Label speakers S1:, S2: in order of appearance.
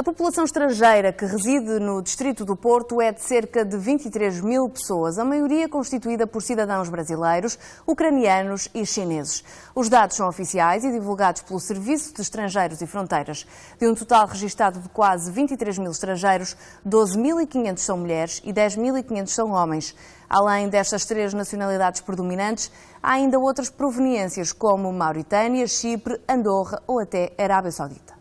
S1: A população estrangeira que reside no Distrito do Porto é de cerca de 23 mil pessoas, a maioria constituída por cidadãos brasileiros, ucranianos e chineses. Os dados são oficiais e divulgados pelo Serviço de Estrangeiros e Fronteiras. De um total registado de quase 23 mil estrangeiros, 12.500 são mulheres e 10.500 são homens. Além destas três nacionalidades predominantes, há ainda outras proveniências, como Mauritânia, Chipre, Andorra ou até Arábia Saudita.